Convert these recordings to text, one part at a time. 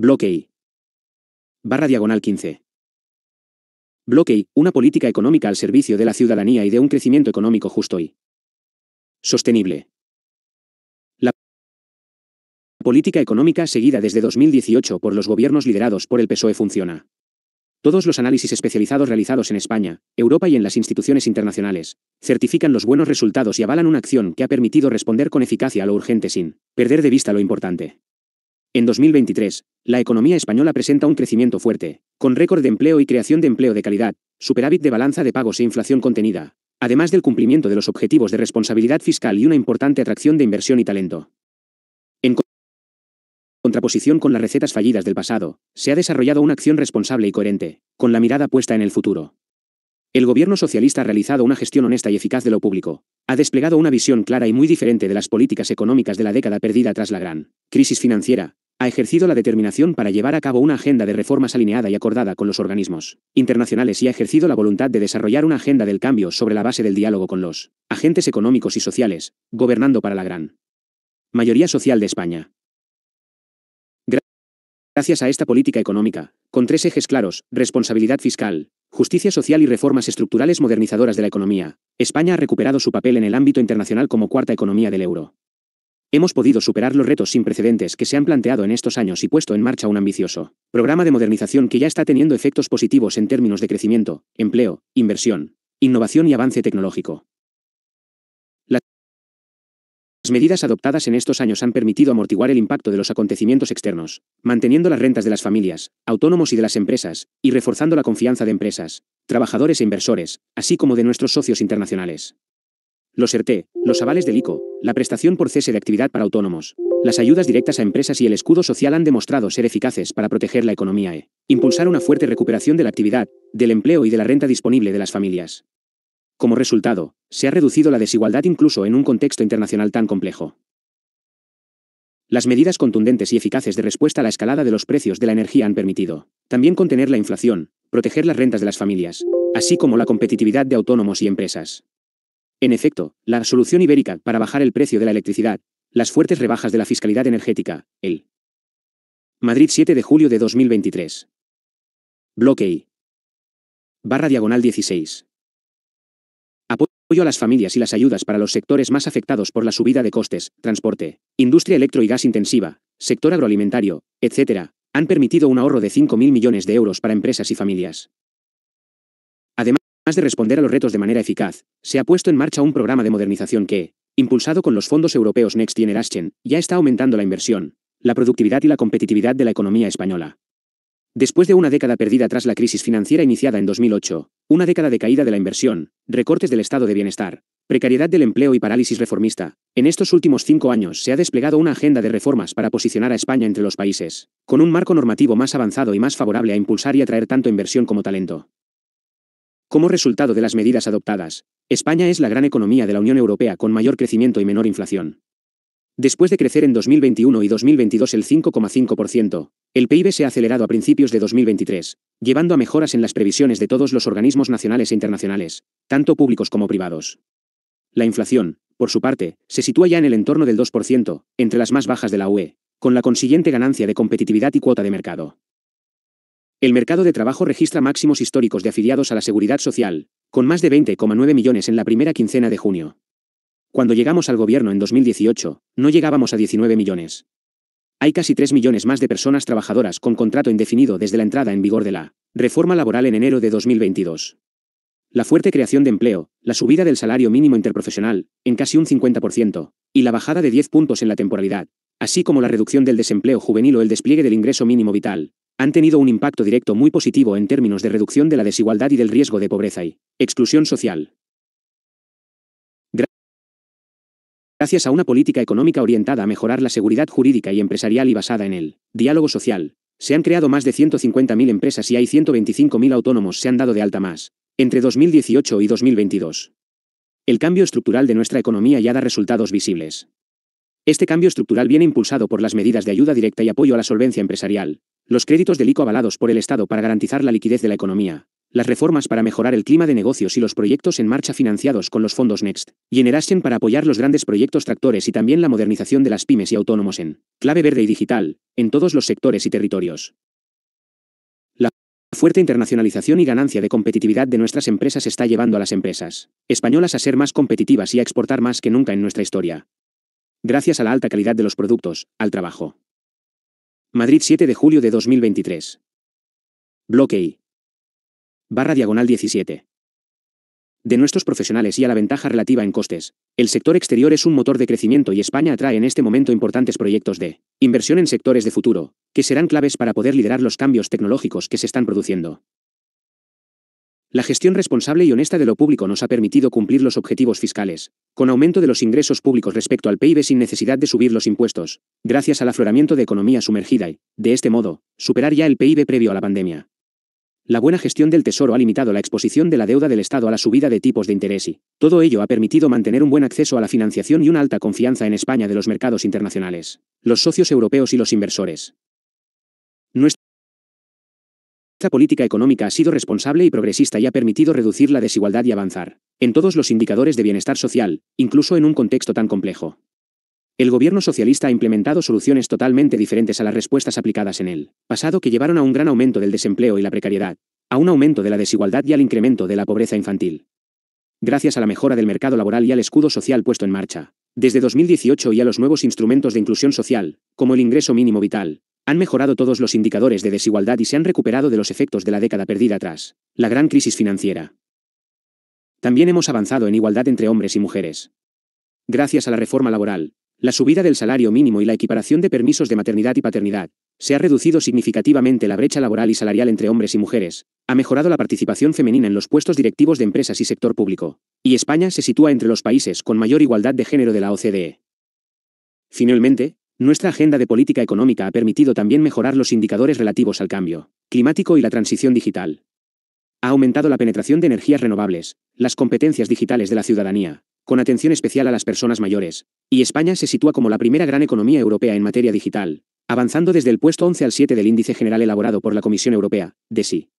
Bloque Barra diagonal 15. Bloque una política económica al servicio de la ciudadanía y de un crecimiento económico justo y sostenible. La política económica seguida desde 2018 por los gobiernos liderados por el PSOE funciona. Todos los análisis especializados realizados en España, Europa y en las instituciones internacionales, certifican los buenos resultados y avalan una acción que ha permitido responder con eficacia a lo urgente sin perder de vista lo importante. En 2023, la economía española presenta un crecimiento fuerte, con récord de empleo y creación de empleo de calidad, superávit de balanza de pagos e inflación contenida, además del cumplimiento de los objetivos de responsabilidad fiscal y una importante atracción de inversión y talento. En contraposición con las recetas fallidas del pasado, se ha desarrollado una acción responsable y coherente, con la mirada puesta en el futuro. El gobierno socialista ha realizado una gestión honesta y eficaz de lo público. Ha desplegado una visión clara y muy diferente de las políticas económicas de la década perdida tras la gran crisis financiera. Ha ejercido la determinación para llevar a cabo una agenda de reformas alineada y acordada con los organismos internacionales y ha ejercido la voluntad de desarrollar una agenda del cambio sobre la base del diálogo con los agentes económicos y sociales, gobernando para la gran mayoría social de España. Gracias a esta política económica, con tres ejes claros, responsabilidad fiscal, justicia social y reformas estructurales modernizadoras de la economía, España ha recuperado su papel en el ámbito internacional como cuarta economía del euro. Hemos podido superar los retos sin precedentes que se han planteado en estos años y puesto en marcha un ambicioso programa de modernización que ya está teniendo efectos positivos en términos de crecimiento, empleo, inversión, innovación y avance tecnológico. Las medidas adoptadas en estos años han permitido amortiguar el impacto de los acontecimientos externos, manteniendo las rentas de las familias, autónomos y de las empresas, y reforzando la confianza de empresas, trabajadores e inversores, así como de nuestros socios internacionales. Los ERTE, los avales del ICO, la prestación por cese de actividad para autónomos, las ayudas directas a empresas y el escudo social han demostrado ser eficaces para proteger la economía e impulsar una fuerte recuperación de la actividad, del empleo y de la renta disponible de las familias. Como resultado, se ha reducido la desigualdad incluso en un contexto internacional tan complejo. Las medidas contundentes y eficaces de respuesta a la escalada de los precios de la energía han permitido también contener la inflación, proteger las rentas de las familias, así como la competitividad de autónomos y empresas. En efecto, la solución ibérica para bajar el precio de la electricidad, las fuertes rebajas de la fiscalidad energética, el Madrid 7 de julio de 2023. Bloque I. Barra diagonal 16. Apoyo a las familias y las ayudas para los sectores más afectados por la subida de costes, transporte, industria electro y gas intensiva, sector agroalimentario, etc., han permitido un ahorro de 5.000 millones de euros para empresas y familias. Además de responder a los retos de manera eficaz, se ha puesto en marcha un programa de modernización que, impulsado con los fondos europeos Next Generation, ya está aumentando la inversión, la productividad y la competitividad de la economía española. Después de una década perdida tras la crisis financiera iniciada en 2008, una década de caída de la inversión, recortes del estado de bienestar, precariedad del empleo y parálisis reformista. En estos últimos cinco años se ha desplegado una agenda de reformas para posicionar a España entre los países, con un marco normativo más avanzado y más favorable a impulsar y atraer tanto inversión como talento. Como resultado de las medidas adoptadas, España es la gran economía de la Unión Europea con mayor crecimiento y menor inflación. Después de crecer en 2021 y 2022 el 5,5%, el PIB se ha acelerado a principios de 2023, llevando a mejoras en las previsiones de todos los organismos nacionales e internacionales, tanto públicos como privados. La inflación, por su parte, se sitúa ya en el entorno del 2%, entre las más bajas de la UE, con la consiguiente ganancia de competitividad y cuota de mercado. El mercado de trabajo registra máximos históricos de afiliados a la seguridad social, con más de 20,9 millones en la primera quincena de junio. Cuando llegamos al gobierno en 2018, no llegábamos a 19 millones. Hay casi 3 millones más de personas trabajadoras con contrato indefinido desde la entrada en vigor de la reforma laboral en enero de 2022. La fuerte creación de empleo, la subida del salario mínimo interprofesional, en casi un 50%, y la bajada de 10 puntos en la temporalidad, así como la reducción del desempleo juvenil o el despliegue del ingreso mínimo vital, han tenido un impacto directo muy positivo en términos de reducción de la desigualdad y del riesgo de pobreza y exclusión social. Gracias a una política económica orientada a mejorar la seguridad jurídica y empresarial y basada en el diálogo social, se han creado más de 150.000 empresas y hay 125.000 autónomos se han dado de alta más, entre 2018 y 2022. El cambio estructural de nuestra economía ya da resultados visibles. Este cambio estructural viene impulsado por las medidas de ayuda directa y apoyo a la solvencia empresarial, los créditos del ICO avalados por el Estado para garantizar la liquidez de la economía, las reformas para mejorar el clima de negocios y los proyectos en marcha financiados con los fondos Next, y en para apoyar los grandes proyectos tractores y también la modernización de las pymes y autónomos en clave verde y digital, en todos los sectores y territorios. La fuerte internacionalización y ganancia de competitividad de nuestras empresas está llevando a las empresas españolas a ser más competitivas y a exportar más que nunca en nuestra historia. Gracias a la alta calidad de los productos, al trabajo. Madrid 7 de julio de 2023. Bloque barra diagonal 17. De nuestros profesionales y a la ventaja relativa en costes, el sector exterior es un motor de crecimiento y España atrae en este momento importantes proyectos de inversión en sectores de futuro, que serán claves para poder liderar los cambios tecnológicos que se están produciendo. La gestión responsable y honesta de lo público nos ha permitido cumplir los objetivos fiscales, con aumento de los ingresos públicos respecto al PIB sin necesidad de subir los impuestos, gracias al afloramiento de economía sumergida y, de este modo, superar ya el PIB previo a la pandemia. La buena gestión del Tesoro ha limitado la exposición de la deuda del Estado a la subida de tipos de interés y todo ello ha permitido mantener un buen acceso a la financiación y una alta confianza en España de los mercados internacionales, los socios europeos y los inversores. Nuestra política económica ha sido responsable y progresista y ha permitido reducir la desigualdad y avanzar en todos los indicadores de bienestar social, incluso en un contexto tan complejo. El gobierno socialista ha implementado soluciones totalmente diferentes a las respuestas aplicadas en el pasado que llevaron a un gran aumento del desempleo y la precariedad, a un aumento de la desigualdad y al incremento de la pobreza infantil. Gracias a la mejora del mercado laboral y al escudo social puesto en marcha, desde 2018 y a los nuevos instrumentos de inclusión social, como el ingreso mínimo vital, han mejorado todos los indicadores de desigualdad y se han recuperado de los efectos de la década perdida tras la gran crisis financiera. También hemos avanzado en igualdad entre hombres y mujeres. Gracias a la reforma laboral, la subida del salario mínimo y la equiparación de permisos de maternidad y paternidad, se ha reducido significativamente la brecha laboral y salarial entre hombres y mujeres, ha mejorado la participación femenina en los puestos directivos de empresas y sector público, y España se sitúa entre los países con mayor igualdad de género de la OCDE. Finalmente, nuestra agenda de política económica ha permitido también mejorar los indicadores relativos al cambio climático y la transición digital. Ha aumentado la penetración de energías renovables, las competencias digitales de la ciudadanía, con atención especial a las personas mayores, y España se sitúa como la primera gran economía europea en materia digital, avanzando desde el puesto 11 al 7 del índice general elaborado por la Comisión Europea, de sí.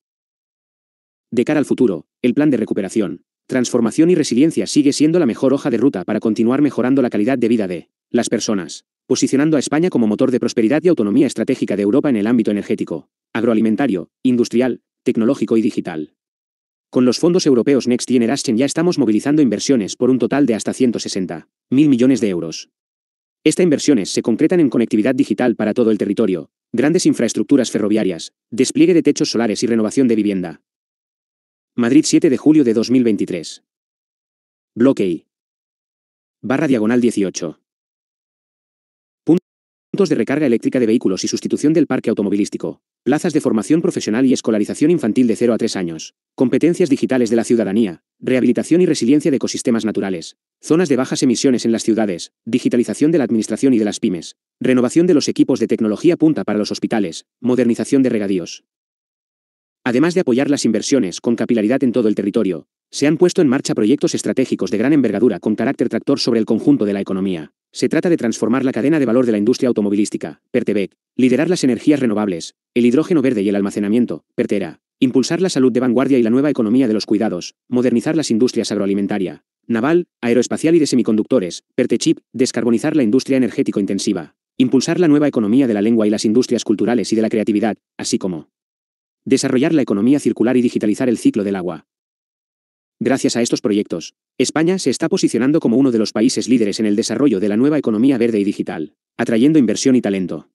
De cara al futuro, el plan de recuperación, transformación y resiliencia sigue siendo la mejor hoja de ruta para continuar mejorando la calidad de vida de las personas, posicionando a España como motor de prosperidad y autonomía estratégica de Europa en el ámbito energético, agroalimentario, industrial, tecnológico y digital. Con los fondos europeos Next Generation ya estamos movilizando inversiones por un total de hasta 160.000 millones de euros. Estas inversiones se concretan en conectividad digital para todo el territorio, grandes infraestructuras ferroviarias, despliegue de techos solares y renovación de vivienda. Madrid 7 de julio de 2023. Bloque I. Barra diagonal 18. Puntos de recarga eléctrica de vehículos y sustitución del parque automovilístico plazas de formación profesional y escolarización infantil de 0 a 3 años, competencias digitales de la ciudadanía, rehabilitación y resiliencia de ecosistemas naturales, zonas de bajas emisiones en las ciudades, digitalización de la administración y de las pymes, renovación de los equipos de tecnología punta para los hospitales, modernización de regadíos, Además de apoyar las inversiones con capilaridad en todo el territorio, se han puesto en marcha proyectos estratégicos de gran envergadura con carácter tractor sobre el conjunto de la economía. Se trata de transformar la cadena de valor de la industria automovilística, PERTEVEC, liderar las energías renovables, el hidrógeno verde y el almacenamiento, Pertera, impulsar la salud de vanguardia y la nueva economía de los cuidados, modernizar las industrias agroalimentaria, naval, aeroespacial y de semiconductores, Pertechip, descarbonizar la industria energético intensiva, impulsar la nueva economía de la lengua y las industrias culturales y de la creatividad, así como Desarrollar la economía circular y digitalizar el ciclo del agua. Gracias a estos proyectos, España se está posicionando como uno de los países líderes en el desarrollo de la nueva economía verde y digital, atrayendo inversión y talento.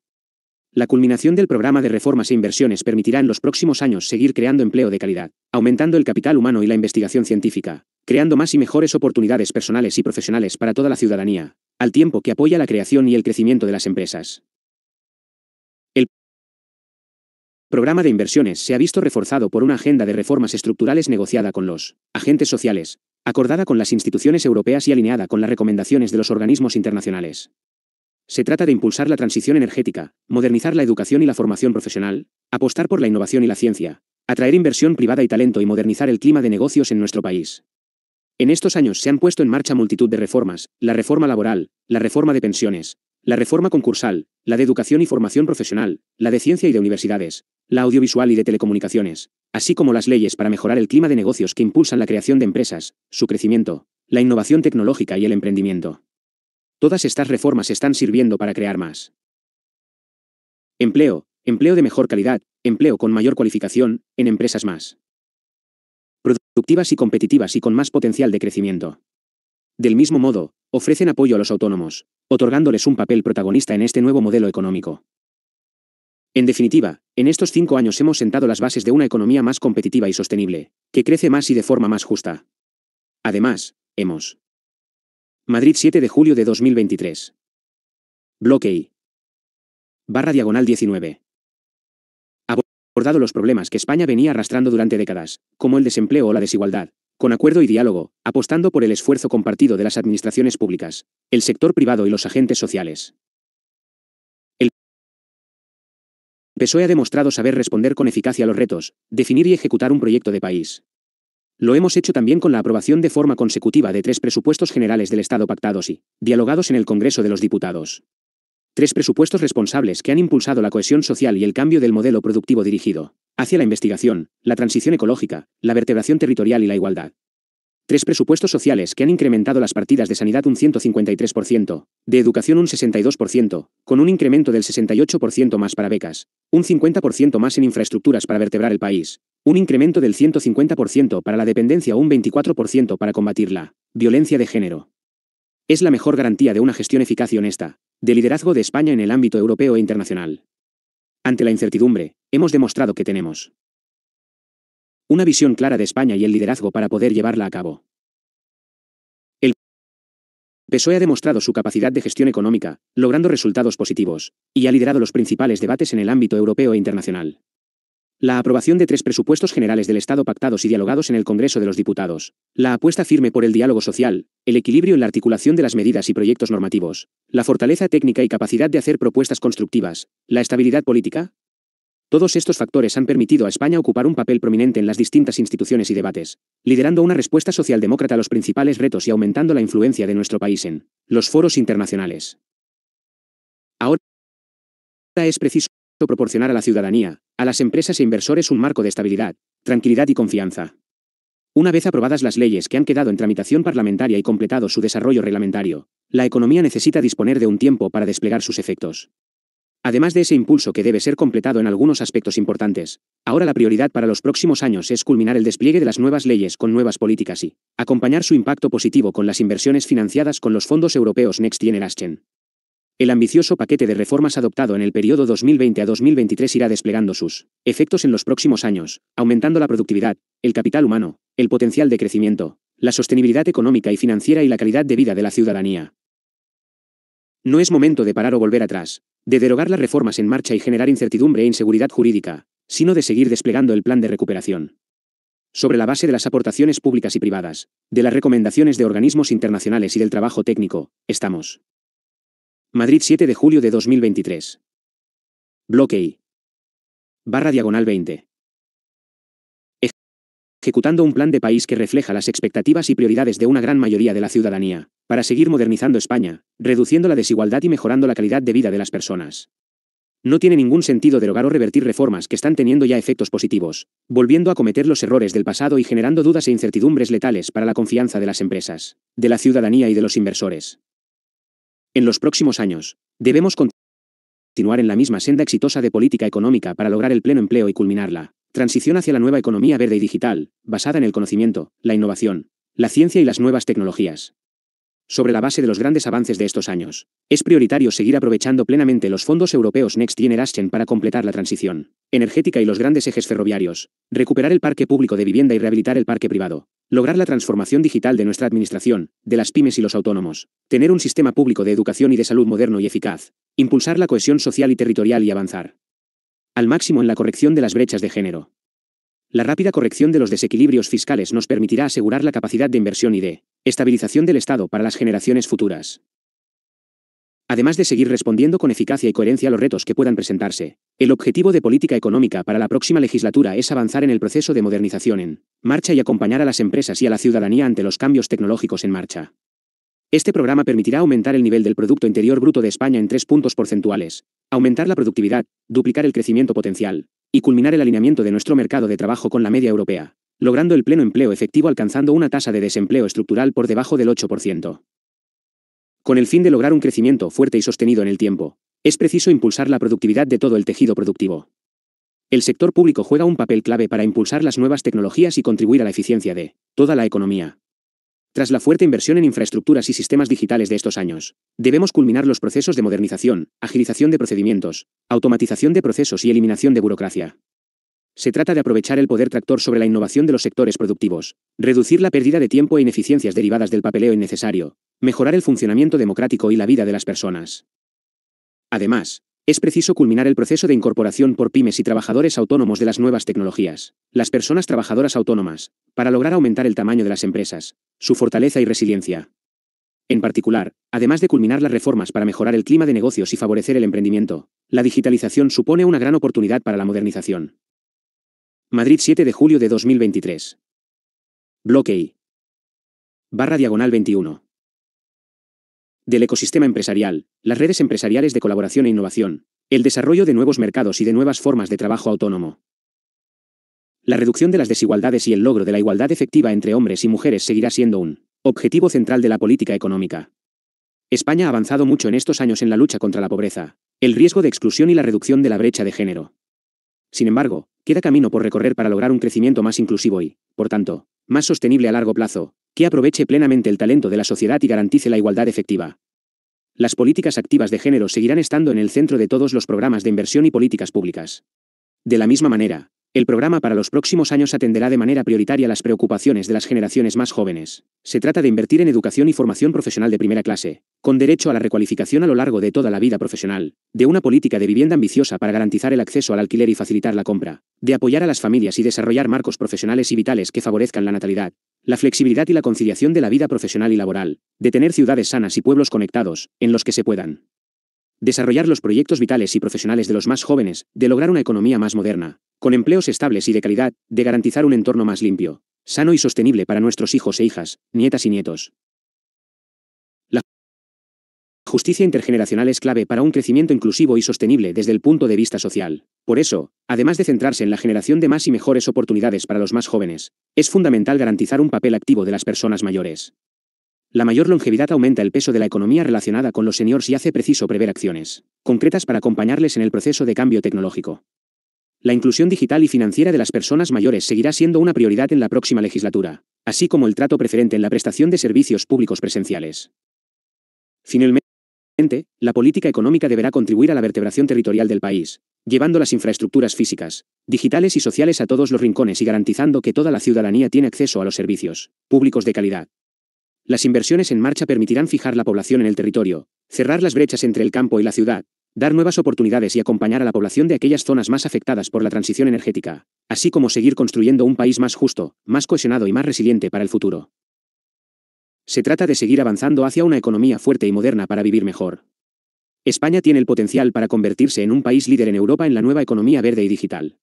La culminación del programa de reformas e inversiones permitirá en los próximos años seguir creando empleo de calidad, aumentando el capital humano y la investigación científica, creando más y mejores oportunidades personales y profesionales para toda la ciudadanía, al tiempo que apoya la creación y el crecimiento de las empresas. programa de inversiones se ha visto reforzado por una agenda de reformas estructurales negociada con los agentes sociales, acordada con las instituciones europeas y alineada con las recomendaciones de los organismos internacionales. Se trata de impulsar la transición energética, modernizar la educación y la formación profesional, apostar por la innovación y la ciencia, atraer inversión privada y talento y modernizar el clima de negocios en nuestro país. En estos años se han puesto en marcha multitud de reformas, la reforma laboral, la reforma de pensiones, la reforma concursal, la de educación y formación profesional, la de ciencia y de universidades, la audiovisual y de telecomunicaciones, así como las leyes para mejorar el clima de negocios que impulsan la creación de empresas, su crecimiento, la innovación tecnológica y el emprendimiento. Todas estas reformas están sirviendo para crear más. Empleo, empleo de mejor calidad, empleo con mayor cualificación, en empresas más productivas y competitivas y con más potencial de crecimiento. Del mismo modo, ofrecen apoyo a los autónomos, otorgándoles un papel protagonista en este nuevo modelo económico. En definitiva, en estos cinco años hemos sentado las bases de una economía más competitiva y sostenible, que crece más y de forma más justa. Además, hemos. Madrid 7 de julio de 2023. Bloque I. Barra diagonal 19. Abordado los problemas que España venía arrastrando durante décadas, como el desempleo o la desigualdad, con acuerdo y diálogo, apostando por el esfuerzo compartido de las administraciones públicas, el sector privado y los agentes sociales. El PSOE ha demostrado saber responder con eficacia a los retos, definir y ejecutar un proyecto de país. Lo hemos hecho también con la aprobación de forma consecutiva de tres presupuestos generales del Estado pactados y dialogados en el Congreso de los Diputados tres presupuestos responsables que han impulsado la cohesión social y el cambio del modelo productivo dirigido hacia la investigación, la transición ecológica, la vertebración territorial y la igualdad. Tres presupuestos sociales que han incrementado las partidas de sanidad un 153%, de educación un 62%, con un incremento del 68% más para becas, un 50% más en infraestructuras para vertebrar el país, un incremento del 150% para la dependencia o un 24% para combatir la violencia de género. Es la mejor garantía de una gestión eficaz y honesta, de liderazgo de España en el ámbito europeo e internacional. Ante la incertidumbre, hemos demostrado que tenemos una visión clara de España y el liderazgo para poder llevarla a cabo. El PSOE ha demostrado su capacidad de gestión económica, logrando resultados positivos, y ha liderado los principales debates en el ámbito europeo e internacional. La aprobación de tres presupuestos generales del Estado pactados y dialogados en el Congreso de los Diputados. La apuesta firme por el diálogo social, el equilibrio en la articulación de las medidas y proyectos normativos. La fortaleza técnica y capacidad de hacer propuestas constructivas. La estabilidad política. Todos estos factores han permitido a España ocupar un papel prominente en las distintas instituciones y debates, liderando una respuesta socialdemócrata a los principales retos y aumentando la influencia de nuestro país en los foros internacionales. Ahora es preciso proporcionar a la ciudadanía, a las empresas e inversores un marco de estabilidad, tranquilidad y confianza. Una vez aprobadas las leyes que han quedado en tramitación parlamentaria y completado su desarrollo reglamentario, la economía necesita disponer de un tiempo para desplegar sus efectos. Además de ese impulso que debe ser completado en algunos aspectos importantes, ahora la prioridad para los próximos años es culminar el despliegue de las nuevas leyes con nuevas políticas y acompañar su impacto positivo con las inversiones financiadas con los fondos europeos Next Generation. El ambicioso paquete de reformas adoptado en el periodo 2020 a 2023 irá desplegando sus efectos en los próximos años, aumentando la productividad, el capital humano, el potencial de crecimiento, la sostenibilidad económica y financiera y la calidad de vida de la ciudadanía. No es momento de parar o volver atrás, de derogar las reformas en marcha y generar incertidumbre e inseguridad jurídica, sino de seguir desplegando el plan de recuperación. Sobre la base de las aportaciones públicas y privadas, de las recomendaciones de organismos internacionales y del trabajo técnico, estamos Madrid 7 de julio de 2023. Bloque I. Barra diagonal 20. Ejecutando un plan de país que refleja las expectativas y prioridades de una gran mayoría de la ciudadanía, para seguir modernizando España, reduciendo la desigualdad y mejorando la calidad de vida de las personas. No tiene ningún sentido derogar o revertir reformas que están teniendo ya efectos positivos, volviendo a cometer los errores del pasado y generando dudas e incertidumbres letales para la confianza de las empresas, de la ciudadanía y de los inversores. En los próximos años, debemos continuar en la misma senda exitosa de política económica para lograr el pleno empleo y culminar la transición hacia la nueva economía verde y digital, basada en el conocimiento, la innovación, la ciencia y las nuevas tecnologías. Sobre la base de los grandes avances de estos años, es prioritario seguir aprovechando plenamente los fondos europeos Next Generation para completar la transición energética y los grandes ejes ferroviarios, recuperar el parque público de vivienda y rehabilitar el parque privado, lograr la transformación digital de nuestra administración, de las pymes y los autónomos, tener un sistema público de educación y de salud moderno y eficaz, impulsar la cohesión social y territorial y avanzar al máximo en la corrección de las brechas de género. La rápida corrección de los desequilibrios fiscales nos permitirá asegurar la capacidad de inversión y de Estabilización del Estado para las generaciones futuras. Además de seguir respondiendo con eficacia y coherencia a los retos que puedan presentarse, el objetivo de política económica para la próxima legislatura es avanzar en el proceso de modernización en marcha y acompañar a las empresas y a la ciudadanía ante los cambios tecnológicos en marcha. Este programa permitirá aumentar el nivel del Producto Interior Bruto de España en tres puntos porcentuales, aumentar la productividad, duplicar el crecimiento potencial, y culminar el alineamiento de nuestro mercado de trabajo con la media europea logrando el pleno empleo efectivo alcanzando una tasa de desempleo estructural por debajo del 8%. Con el fin de lograr un crecimiento fuerte y sostenido en el tiempo, es preciso impulsar la productividad de todo el tejido productivo. El sector público juega un papel clave para impulsar las nuevas tecnologías y contribuir a la eficiencia de toda la economía. Tras la fuerte inversión en infraestructuras y sistemas digitales de estos años, debemos culminar los procesos de modernización, agilización de procedimientos, automatización de procesos y eliminación de burocracia. Se trata de aprovechar el poder tractor sobre la innovación de los sectores productivos, reducir la pérdida de tiempo e ineficiencias derivadas del papeleo innecesario, mejorar el funcionamiento democrático y la vida de las personas. Además, es preciso culminar el proceso de incorporación por pymes y trabajadores autónomos de las nuevas tecnologías, las personas trabajadoras autónomas, para lograr aumentar el tamaño de las empresas, su fortaleza y resiliencia. En particular, además de culminar las reformas para mejorar el clima de negocios y favorecer el emprendimiento, la digitalización supone una gran oportunidad para la modernización Madrid 7 de julio de 2023. Bloque I. Barra diagonal 21. Del ecosistema empresarial, las redes empresariales de colaboración e innovación, el desarrollo de nuevos mercados y de nuevas formas de trabajo autónomo. La reducción de las desigualdades y el logro de la igualdad efectiva entre hombres y mujeres seguirá siendo un objetivo central de la política económica. España ha avanzado mucho en estos años en la lucha contra la pobreza, el riesgo de exclusión y la reducción de la brecha de género. Sin embargo, Queda camino por recorrer para lograr un crecimiento más inclusivo y, por tanto, más sostenible a largo plazo, que aproveche plenamente el talento de la sociedad y garantice la igualdad efectiva. Las políticas activas de género seguirán estando en el centro de todos los programas de inversión y políticas públicas. De la misma manera, el programa para los próximos años atenderá de manera prioritaria las preocupaciones de las generaciones más jóvenes. Se trata de invertir en educación y formación profesional de primera clase, con derecho a la recualificación a lo largo de toda la vida profesional, de una política de vivienda ambiciosa para garantizar el acceso al alquiler y facilitar la compra, de apoyar a las familias y desarrollar marcos profesionales y vitales que favorezcan la natalidad, la flexibilidad y la conciliación de la vida profesional y laboral, de tener ciudades sanas y pueblos conectados, en los que se puedan desarrollar los proyectos vitales y profesionales de los más jóvenes, de lograr una economía más moderna, con empleos estables y de calidad, de garantizar un entorno más limpio, sano y sostenible para nuestros hijos e hijas, nietas y nietos. La justicia intergeneracional es clave para un crecimiento inclusivo y sostenible desde el punto de vista social. Por eso, además de centrarse en la generación de más y mejores oportunidades para los más jóvenes, es fundamental garantizar un papel activo de las personas mayores. La mayor longevidad aumenta el peso de la economía relacionada con los señores y hace preciso prever acciones concretas para acompañarles en el proceso de cambio tecnológico. La inclusión digital y financiera de las personas mayores seguirá siendo una prioridad en la próxima legislatura, así como el trato preferente en la prestación de servicios públicos presenciales. Finalmente, la política económica deberá contribuir a la vertebración territorial del país, llevando las infraestructuras físicas, digitales y sociales a todos los rincones y garantizando que toda la ciudadanía tiene acceso a los servicios públicos de calidad, las inversiones en marcha permitirán fijar la población en el territorio, cerrar las brechas entre el campo y la ciudad, dar nuevas oportunidades y acompañar a la población de aquellas zonas más afectadas por la transición energética, así como seguir construyendo un país más justo, más cohesionado y más resiliente para el futuro. Se trata de seguir avanzando hacia una economía fuerte y moderna para vivir mejor. España tiene el potencial para convertirse en un país líder en Europa en la nueva economía verde y digital.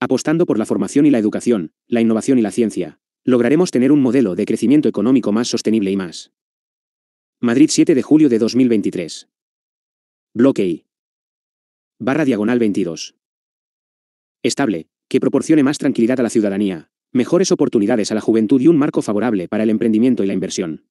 Apostando por la formación y la educación, la innovación y la ciencia, lograremos tener un modelo de crecimiento económico más sostenible y más. Madrid 7 de julio de 2023. Bloque I. Barra diagonal 22. Estable, que proporcione más tranquilidad a la ciudadanía, mejores oportunidades a la juventud y un marco favorable para el emprendimiento y la inversión.